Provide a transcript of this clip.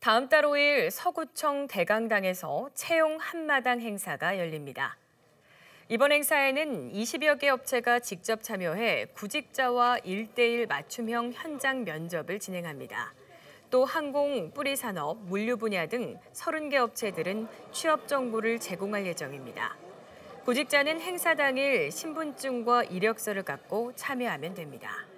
다음 달 5일 서구청 대강당에서 채용 한마당 행사가 열립니다. 이번 행사에는 20여 개 업체가 직접 참여해 구직자와 일대일 맞춤형 현장 면접을 진행합니다. 또 항공, 뿌리산업, 물류 분야 등 30개 업체들은 취업 정보를 제공할 예정입니다. 구직자는 행사 당일 신분증과 이력서를 갖고 참여하면 됩니다.